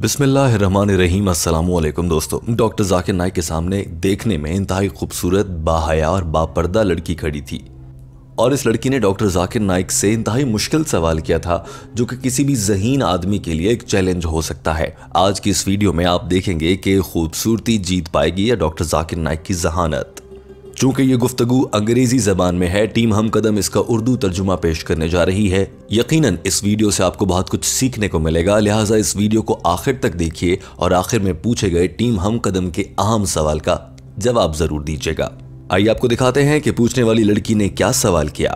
بسم اللہ الرحمن الرحیم السلام علیکم دوستو ڈاکٹر ذاکر نائک کے سامنے دیکھنے میں انتہائی خوبصورت باہیا اور با پردہ لڑکی کھڑی تھی اور اس لڑکی نے ڈاکٹر ذاکر نائک سے انتہائی مشکل سوال کیا تھا جو کہ کسی بھی ذہین آدمی کے لیے ایک چیلنج ہو سکتا ہے آج کی اس ویڈیو میں آپ دیکھیں گے کہ خوبصورتی جیت پائے گی یا ڈاکٹر ذاکر نائک کی ذہانت چونکہ یہ گفتگو انگریزی زبان میں ہے ٹیم ہم قدم اس کا اردو ترجمہ پیش کرنے جا رہی ہے یقیناً اس ویڈیو سے آپ کو بہت کچھ سیکھنے کو ملے گا لہٰذا اس ویڈیو کو آخر تک دیکھیے اور آخر میں پوچھے گئے ٹیم ہم قدم کے اہم سوال کا جواب ضرور دیجیے گا آئیے آپ کو دکھاتے ہیں کہ پوچھنے والی لڑکی نے کیا سوال کیا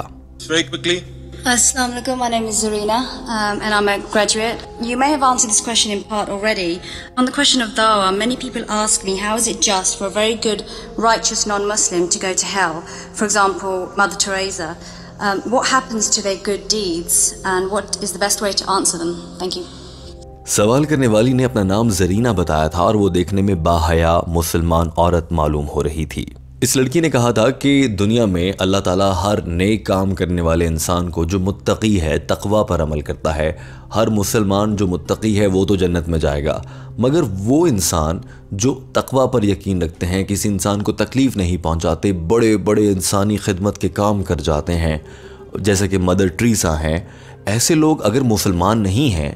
Uh, Assalamu alaikum, my name is Zarina um, and I'm a graduate. You may have answered this question in part already. On the question of dawah, many people ask me how is it just for a very good, righteous non Muslim to go to hell? For example, Mother Teresa. Um, what happens to their good deeds and what is the best way to answer them? Thank you. सवाल करने वाली ने अपना नाम जरीना बताया था और वो देखने में बाहया मुसलमान औरत मालूम हो रही थी اس لڑکی نے کہا تھا کہ دنیا میں اللہ تعالیٰ ہر نئے کام کرنے والے انسان کو جو متقی ہے تقوا پر عمل کرتا ہے ہر مسلمان جو متقی ہے وہ تو جنت میں جائے گا مگر وہ انسان جو تقوا پر یقین رکھتے ہیں کسی انسان کو تکلیف نہیں پہنچاتے بڑے بڑے انسانی خدمت کے کام کر جاتے ہیں جیسا کہ مدر ٹریسا ہیں ایسے لوگ اگر مسلمان نہیں ہیں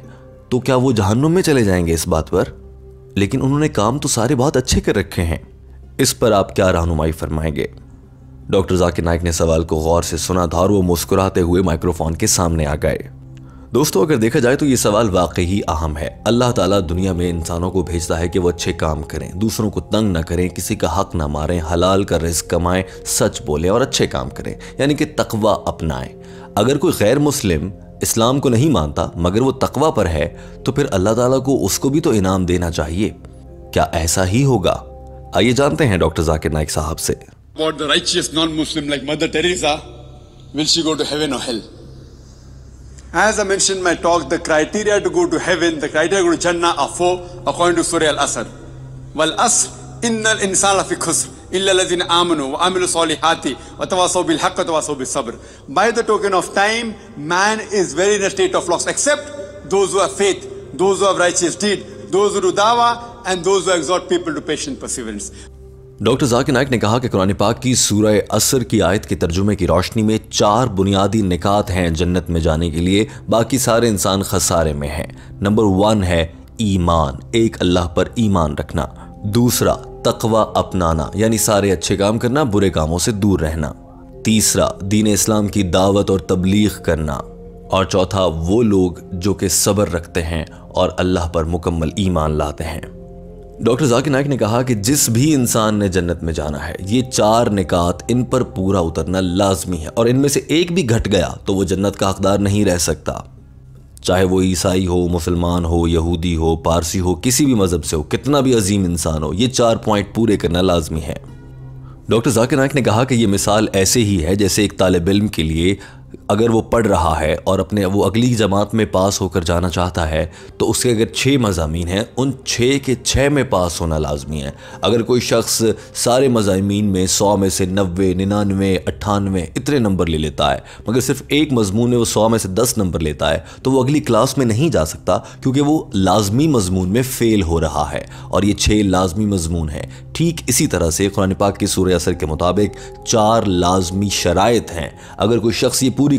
تو کیا وہ جہنم میں چلے جائیں گے اس بات پر لیکن انہوں نے کام تو سارے بہت اچھے کر رکھے ہیں اس پر آپ کیا رہنمائی فرمائیں گے ڈاکٹر ذاکر نائک نے سوال کو غور سے سنا تھا اور وہ مسکراتے ہوئے فون کے سامنے آ گئے دوستو اگر دیکھا جائے تو یہ سوال واقعی اہم ہے اللہ تعالیٰ دنیا میں انسانوں کو بھیجتا ہے کہ وہ اچھے کام کریں دوسروں کو تنگ نہ کریں کسی کا حق نہ ماریں حلال کا رزق کمائیں سچ بولیں اور اچھے کام کریں یعنی کہ تقوی اپنائیں اگر کوئی غیر مسلم اسلام کو نہیں مانتا مگر وہ تقوی پر ہے تو پھر اللہ تعالیٰ کو اس کو بھی تو انعام دینا چاہیے کیا ایسا ہی ہوگا آئیے جانتے ہیں ڈاکٹر زاکر نائک صاحب سے About the righteous non-Muslim like Mother Teresa, will she go to heaven or hell? As I mentioned in my talk, the criteria to go to heaven, the criteria to go to Jannah are four according to Surah Al-Asr. وَالْأَسْرِ إِنَّ الْإِنسَانَ فِي خُسْرِ إِلَّا الَّذِينَ آمَنُوا وَعَمِلُوا الصَّالِحَاتِ وَتَوَاصَوْا بِالْحَقِّ وَتَوَاصَوْا بِالصَّبْرِ By the token of time, man is very in a state of loss, except those who have faith, those who have righteous deed, those who do dawah, and those who exhort people to patient perseverance. Doctor Zakir Naik نے کہا کہ قرآن پاک کی سورہ اثر کی آیت کے ترجمے کی روشنی میں چار بنیادی نکات ہیں جنت میں جانے کے لیے باقی سارے انسان خسارے میں ہیں نمبر ون ہے ایمان ایک اللہ پر ایمان رکھنا دوسرا تقوی اپنانا یعنی سارے اچھے کام کرنا برے کاموں سے دور رہنا تیسرا دین اسلام کی دعوت اور تبلیغ کرنا اور چوتھا وہ لوگ جو کہ صبر رکھتے ہیں اور اللہ پر مکمل ایمان لاتے ہیں ڈاکٹر ذاکر نائک نے کہا کہ جس بھی انسان نے جنت میں جانا ہے یہ چار نکات ان پر پورا اترنا لازمی ہے اور ان میں سے ایک بھی گھٹ گیا تو وہ جنت کا حقدار نہیں رہ سکتا چاہے وہ عیسائی ہو مسلمان ہو یہودی ہو پارسی ہو کسی بھی مذہب سے ہو کتنا بھی عظیم انسان ہو یہ چار پوائنٹ پورے کرنا لازمی ہے ڈاکٹر ذاکر نائک نے کہا کہ یہ مثال ایسے ہی ہے جیسے ایک طالب علم کے لیے اگر وہ پڑھ رہا ہے اور اپنے وہ اگلی جماعت میں پاس ہو کر جانا چاہتا ہے تو اس کے اگر چھ مضامین ہیں ان چھ کے چھ میں پاس ہونا لازمی ہے اگر کوئی شخص سارے مضامین میں سو میں سے نوے ننانوے اٹھانوے اتنے نمبر لے لیتا ہے مگر صرف ایک مضمون میں وہ سو میں سے دس نمبر لیتا ہے تو وہ اگلی کلاس میں نہیں جا سکتا کیونکہ وہ لازمی مضمون میں فیل ہو رہا ہے اور یہ چھ لازمی مضمون ہے ٹھیک اسی طرح سے قرآن پاک کی سور اثر کے مطابق چار لازمی شرائط ہیں اگر کوئی شخص یہ پوری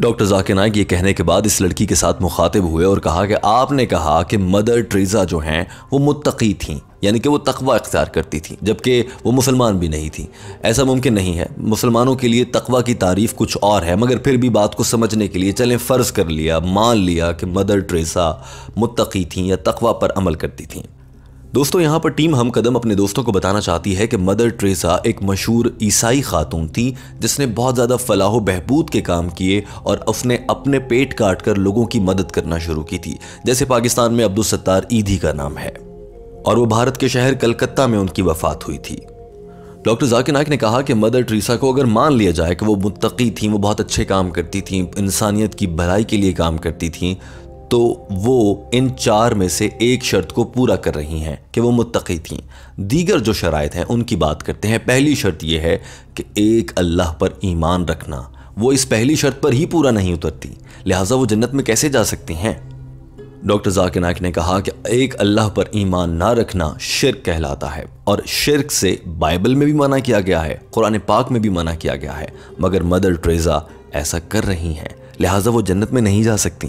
ڈاکٹر ذاکر نائک یہ کہنے کے بعد اس لڑکی کے ساتھ مخاطب ہوئے اور کہا کہ آپ نے کہا کہ مدر ٹریزا جو ہیں وہ متقی تھیں یعنی کہ وہ تقوی اختیار کرتی تھیں جبکہ وہ مسلمان بھی نہیں تھیں ایسا ممکن نہیں ہے مسلمانوں کے لیے تقوی کی تعریف کچھ اور ہے مگر پھر بھی بات کو سمجھنے کے لیے چلیں فرض کر لیا مان لیا کہ مدر ٹریزا متقی تھیں یا تقوی پر عمل کرتی تھیں دوستو یہاں پر ٹیم ہم قدم اپنے دوستوں کو بتانا چاہتی ہے کہ مدر ٹریسا ایک مشہور عیسائی خاتون تھی جس نے بہت زیادہ فلاح و بہبود کے کام کیے اور اس نے اپنے پیٹ کاٹ کر لوگوں کی مدد کرنا شروع کی تھی جیسے پاکستان میں عبدالستار عیدی کا نام ہے اور وہ بھارت کے شہر کلکتہ میں ان کی وفات ہوئی تھی ڈاکٹر ذاکر نائک نے کہا کہ مدر ٹریسا کو اگر مان لیا جائے کہ وہ متقی تھیں وہ بہت اچھے کام کرتی تھیں انسانیت کی بھلائی کے لیے کام کرتی تھیں تو وہ ان چار میں سے ایک شرط کو پورا کر رہی ہیں کہ وہ متقی تھیں دیگر جو شرائط ہیں ان کی بات کرتے ہیں پہلی شرط یہ ہے کہ ایک اللہ پر ایمان رکھنا وہ اس پہلی شرط پر ہی پورا نہیں اترتی لہٰذا وہ جنت میں کیسے جا سکتی ہیں ڈاکٹر ذاکر نائک نے کہا کہ ایک اللہ پر ایمان نہ رکھنا شرک کہلاتا ہے اور شرک سے بائبل میں بھی منع کیا گیا ہے قرآن پاک میں بھی منع کیا گیا ہے مگر مدر ٹریزا ایسا کر رہی ہیں لہٰذا وہ جنت میں نہیں جا سکتیں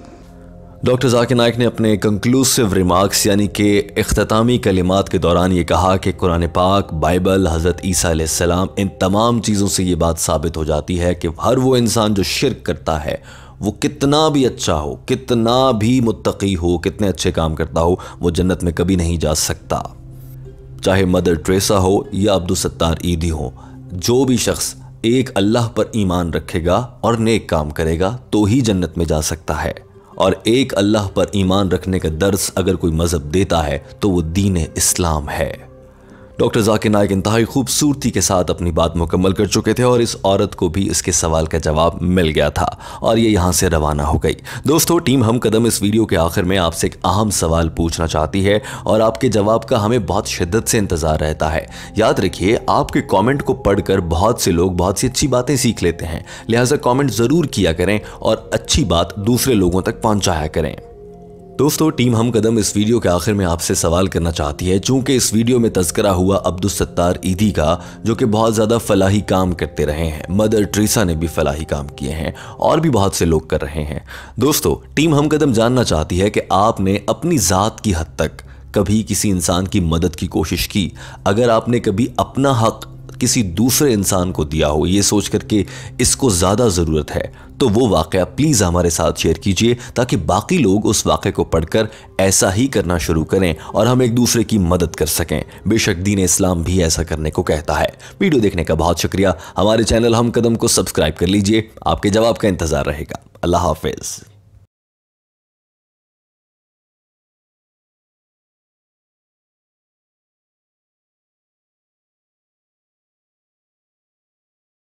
ڈاکٹر ذاکر نائک نے اپنے کنکلوسیو ریمارکس یعنی کہ اختتامی کلمات کے دوران یہ کہا کہ قرآن پاک بائبل حضرت عیسیٰ علیہ السلام ان تمام چیزوں سے یہ بات ثابت ہو جاتی ہے کہ ہر وہ انسان جو شرک کرتا ہے وہ کتنا بھی اچھا ہو کتنا بھی متقی ہو کتنے اچھے کام کرتا ہو وہ جنت میں کبھی نہیں جا سکتا چاہے مدر ٹریسا ہو یا عبدالستار عیدی ہو جو بھی شخص ایک اللہ پر ایمان رکھے گا اور نیک کام کرے گا تو ہی جنت میں جا سکتا ہے اور ایک اللہ پر ایمان رکھنے کا درس اگر کوئی مذہب دیتا ہے تو وہ دین اسلام ہے ڈاکٹر ذاکر نائک انتہائی خوبصورتی کے ساتھ اپنی بات مکمل کر چکے تھے اور اس عورت کو بھی اس کے سوال کا جواب مل گیا تھا اور یہ یہاں سے روانہ ہو گئی دوستو ٹیم ہم قدم اس ویڈیو کے آخر میں آپ سے ایک اہم سوال پوچھنا چاہتی ہے اور آپ کے جواب کا ہمیں بہت شدت سے انتظار رہتا ہے یاد رکھیے آپ کے کامنٹ کو پڑھ کر بہت سے لوگ بہت سی اچھی باتیں سیکھ لیتے ہیں لہٰذا کامنٹ ضرور کیا کریں اور اچھی بات دوسرے لوگوں تک پہنچایا کریں دوستو ٹیم ہم قدم اس ویڈیو کے آخر میں آپ سے سوال کرنا چاہتی ہے چونکہ اس ویڈیو میں تذکرہ ہوا عبدالستار عیدی کا جو کہ بہت زیادہ فلاحی کام کرتے رہے ہیں مدر ٹریسا نے بھی فلاحی کام کیے ہیں اور بھی بہت سے لوگ کر رہے ہیں دوستو ٹیم ہم قدم جاننا چاہتی ہے کہ آپ نے اپنی ذات کی حد تک کبھی کسی انسان کی مدد کی کوشش کی اگر آپ نے کبھی اپنا حق کسی دوسرے انسان کو دیا ہو یہ سوچ کر کے اس کو زیادہ ضرورت ہے تو وہ واقعہ پلیز ہمارے ساتھ شیئر کیجئے تاکہ باقی لوگ اس واقعے کو پڑھ کر ایسا ہی کرنا شروع کریں اور ہم ایک دوسرے کی مدد کر سکیں بے شک دین اسلام بھی ایسا کرنے کو کہتا ہے ویڈیو دیکھنے کا بہت شکریہ ہمارے چینل ہم قدم کو سبسکرائب کر لیجئے آپ کے جواب کا انتظار رہے گا اللہ حافظ